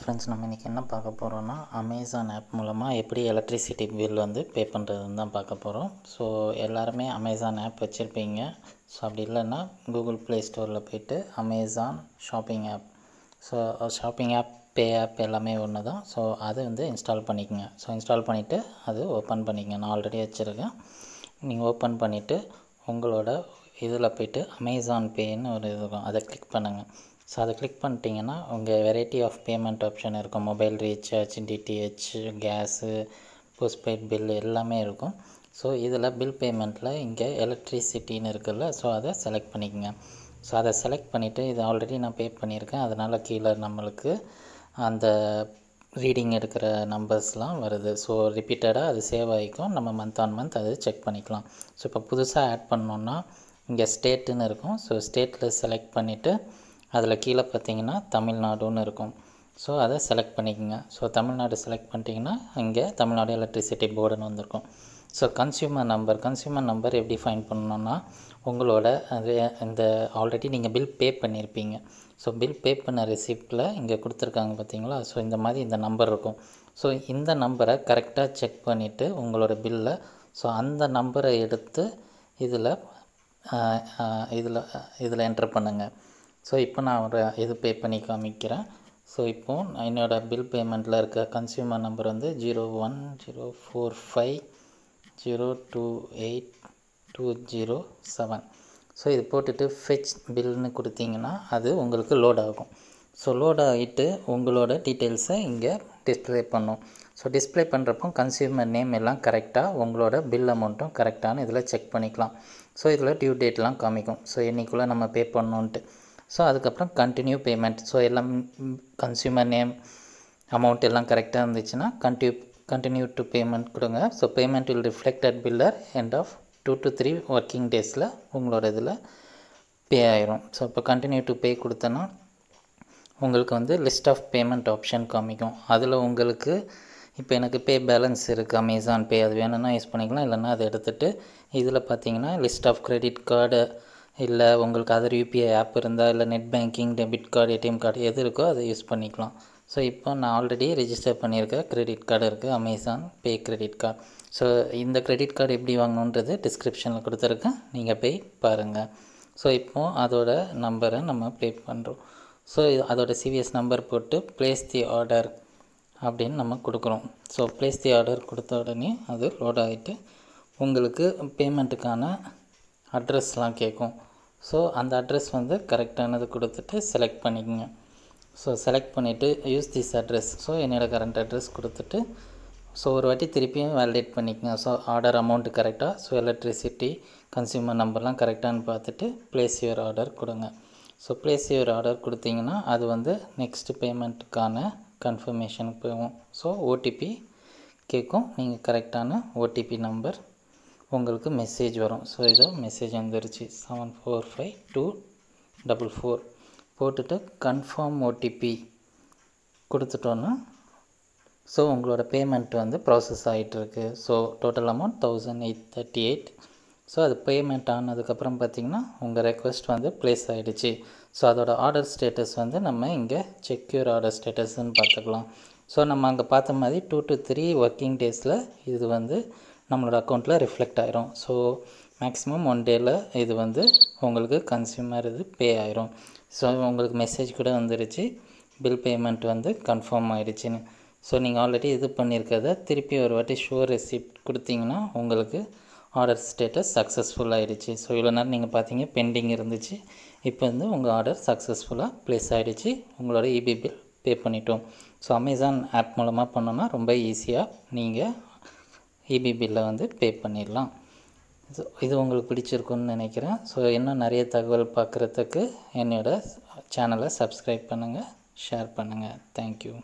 friends நம்ம இன்றைக்கி என்ன பார்க்க போகிறோன்னா அமேசான் ஆப் மூலமாக எப்படி எலக்ட்ரிசிட்டி பில் வந்து பே பண்ணுறதுன்னு தான் பார்க்க போகிறோம் ஸோ எல்லாருமே அமேசான் ஆப் வச்சுருப்பீங்க ஸோ அப்படி இல்லைன்னா கூகுள் ப்ளே ஸ்டோரில் போயிட்டு Amazon shopping app so shopping app pay app எல்லாமே ஒன்று தான் ஸோ அதை வந்து இன்ஸ்டால் பண்ணிக்கோங்க ஸோ இன்ஸ்டால் பண்ணிவிட்டு அது ஓப்பன் பண்ணிக்கங்க நான் ஆல்ரெடி வச்சுருக்கேன் நீங்கள் ஓப்பன் பண்ணிவிட்டு உங்களோட இதில் போய்ட்டு அமேசான் பேன்னு ஒரு இது இருக்கும் அதை கிளிக் பண்ணுங்கள் ஸோ அதை கிளிக் பண்ணிட்டீங்கன்னா உங்கள் வெரைட்டி ஆஃப் பேமெண்ட் ஆப்ஷன் இருக்கும் mobile recharge DTH gas postpaid bill எல்லாமே இருக்கும் ஸோ இதில் பில் பேமெண்ட்டில் இங்கே எலக்ட்ரிசிட்டின்னு இருக்குல்ல ஸோ அதை செலக்ட் பண்ணிக்கோங்க ஸோ அதை செலக்ட் பண்ணிவிட்டு இது ஆல்ரெடி நான் பே பண்ணியிருக்கேன் அதனால் கீழே நம்மளுக்கு அந்த ரீடிங் எடுக்கிற நம்பர்ஸ்லாம் வருது ஸோ ரிப்பீட்டடாக அது சேவ் ஆகிக்கும் நம்ம மந்த் ஆன் மந்த் அது செக் பண்ணிக்கலாம் ஸோ இப்போ புதுசாக ஆட் பண்ணோன்னா இங்கே ஸ்டேட்டுன்னு இருக்கும் ஸோ ஸ்டேட்டில் செலக்ட் பண்ணிவிட்டு அதில் கீழே பார்த்தீங்கன்னா தமிழ்நாடுன்னு இருக்கும் ஸோ அதை செலக்ட் பண்ணிக்கோங்க ஸோ தமிழ்நாடு செலக்ட் பண்ணிட்டீங்கன்னா இங்கே தமிழ்நாடு எலக்ட்ரிசிட்டி போர்டுன்னு வந்திருக்கும் so consumer number consumer number எப்படி ஃபைன் பண்ணணும்னா உங்களோட அது இந்த ஆல்ரெடி நீங்கள் பில் பே பண்ணியிருப்பீங்க ஸோ பில் பே பண்ண ரெசிப்டில் இங்கே கொடுத்துருக்காங்க பார்த்தீங்களா ஸோ இந்த மாதிரி இந்த நம்பர் இருக்கும் ஸோ இந்த நம்பரை கரெக்டாக செக் பண்ணிவிட்டு உங்களோட பில்லை ஸோ அந்த நம்பரை எடுத்து இதில் இதில் இதில் என்ட்ரு பண்ணுங்கள் ஸோ இப்போ நான் ஒரு இது பே பண்ணி காமிக்கிறேன் ஸோ இப்போது நான் என்னோடய பில் பேமெண்ட்டில் இருக்க கன்சியூமர் நம்பர் வந்து zero one zero four five zero two eight two zero seven so இது போட்டுட்டு ஃபெச் பில்னு கொடுத்தீங்கன்னா அது உங்களுக்கு லோட் ஆகும் ஸோ லோட் ஆகிட்டு உங்களோட டீட்டெயில்ஸை இங்கே டிஸ்பிளே பண்ணும் ஸோ டிஸ்பிளே பண்ணுறப்போ கன்சியூமர் நேம் எல்லாம் கரெக்டாக உங்களோட பில் அமௌண்ட்டும் கரெக்டான இதில் செக் பண்ணிக்கலாம் ஸோ இதில் டியூ டேட்லாம் காமிக்கும் ஸோ என்னைக்குள்ளே நம்ம பே பண்ணோன்ட்டு ஸோ அதுக்கப்புறம் கண்டினியூ பேமெண்ட் ஸோ எல்லாம் கன்சியூமர் நேம் அமௌண்ட் எல்லாம் கரெக்டாக இருந்துச்சுன்னா கண்டியூ கண்டினியூ டு பேமெண்ட் கொடுங்க so payment will reflect at biller end of two to three working டேஸில் உங்களோட இதில் பே ஆயிரும் ஸோ இப்போ கண்டினியூ டு பே கொடுத்தோன்னா உங்களுக்கு வந்து லிஸ்ட் ஆஃப் பேமெண்ட் ஆப்ஷன் காமிக்கும் அதில் உங்களுக்கு இப்போ எனக்கு பே பேலன்ஸ் இருக்குது அமேசான் பே அது வேணும்னா யூஸ் பண்ணிக்கலாம் இல்லைன்னா அதை எடுத்துகிட்டு இதில் பார்த்தீங்கன்னா லிஸ்ட் ஆஃப் க்ரெடிட் கார்டு இல்லை உங்களுக்கு அதர் யூபிஐ ஆப் இருந்தால் இல்லை net banking debit card ATM card எது இருக்கோ அதை யூஸ் பண்ணிக்கலாம் ஸோ இப்போ நான் ஆல்ரெடி ரிஜிஸ்டர் பண்ணியிருக்கேன் கிரெடிட் கார்டு இருக்குது Amazon pay credit card so இந்த கிரெடிட் கார்டு எப்படி வாங்கணுன்றது டிஸ்கிரிப்ஷனில் கொடுத்துருக்கேன் நீங்கள் போய் பாருங்கள் ஸோ இப்போது அதோட நம்பரை நம்ம ப்ளே பண்ணுறோம் ஸோ அதோட சிவிஎஸ் நம்பர் போட்டு ப்ளேஸ் தி ஆர்டர் அப்படின்னு நம்ம கொடுக்குறோம் ஸோ ப்ளேஸ் தி ஆர்டர் கொடுத்த உடனே அது லோட் ஆகிட்டு உங்களுக்கு பேமெண்ட்டுக்கான அட்ரஸ்லாம் கேட்கும் ஸோ அந்த அட்ரஸ் வந்து கரெக்டானது கொடுத்துட்டு செலக்ட் பண்ணிக்கோங்க ஸோ செலக்ட் பண்ணிவிட்டு யூஸ் திஸ் அட்ரஸ் ஸோ என்னோடய கரண்ட் அட்ரஸ் கொடுத்துட்டு ஸோ ஒரு வாட்டி திருப்பியும் வேலிடேட் பண்ணிக்கோங்க ஸோ ஆர்டர் அமௌண்ட்டு கரெக்டாக ஸோ எலக்ட்ரிசிட்டி கன்சியூமர் நம்பர்லாம் கரெக்டானு பார்த்துட்டு ப்ளேஸ் யுவர் ஆர்டர் கொடுங்க ஸோ ப்ளேஸ் யுவர் ஆர்டர் கொடுத்தீங்கன்னா அது வந்து நெக்ஸ்ட்டு பேமெண்ட்டுக்கான கன்ஃபர்மேஷனுக்கு போகும் ஸோ ஓடிபி கேட்கும் நீங்கள் கரெக்டான ஓடிபி நம்பர் உங்களுக்கு மெசேஜ் வரும் ஸோ இதோ மெசேஜ் வந்துருச்சு seven four five two double four போட்டுட்டு கன்ஃபார்ம் ஓடிபி கொடுத்துட்டோன்னா ஸோ உங்களோட பேமெண்ட் வந்து ப்ராசஸ் ஆகிட்டுருக்கு so total amount thousand eight thirty eight so அது பேமெண்ட் ஆனதுக்கப்புறம் பார்த்திங்கன்னா உங்கள் ரெக்வஸ்ட் வந்து ப்ளேஸ் ஆகிடுச்சு ஸோ அதோட ஆர்டர் ஸ்டேட்டஸ் வந்து நம்ம இங்கே செக்யூர் ஆர்டர் ஸ்டேட்டஸ்ன்னு பார்த்துக்கலாம் ஸோ நம்ம அங்கே பார்த்த மாதிரி டூ டு த்ரீ ஒர்க்கிங் டேஸில் இது வந்து நம்மளோட அக்கௌண்ட்டில் ரிஃப்ளெக்ட் ஆயிரும் ஸோ மேக்ஸிமம் ஒன் டேயில் இது வந்து உங்களுக்கு கன்சியூமர் இது பே ஆயிரும் ஸோ உங்களுக்கு மெசேஜ் கூட வந்துருச்சு பில் பேமெண்ட் வந்து கன்ஃபார்ம் ஆயிடுச்சுன்னு ஸோ நீங்கள் ஆல்ரெடி இது பண்ணியிருக்கிறத திருப்பி ஒரு வாட்டி ஷோர் ரெசிப்ட் கொடுத்தீங்கன்னா உங்களுக்கு ஆர்டர் ஸ்டேட்டஸ் சக்ஸஸ்ஃபுல் ஆகிடுச்சு ஸோ இவ்வளோ நேரம் நீங்கள் பார்த்தீங்க பெண்டிங் இருந்துச்சு இப்போ வந்து உங்கள் ஆர்டர் சக்ஸஸ்ஃபுல்லாக ப்ளேஸ் ஆகிடுச்சு உங்களோட இபி பில் பே பண்ணிட்டோம் ஸோ அமேசான் ஆப் மூலமாக பண்ணோன்னா ரொம்ப ஈஸியாக நீங்கள் இபி e பில்லை வந்து பே பண்ணிடலாம் ஸோ இது உங்களுக்கு பிடிச்சிருக்குன்னு நினைக்கிறேன் ஸோ இன்னும் நிறைய தகவல் பார்க்குறதுக்கு என்னோடய சேனலை சப்ஸ்கிரைப் பண்ணுங்கள் ஷேர் பண்ணுங்கள் தேங்க்யூ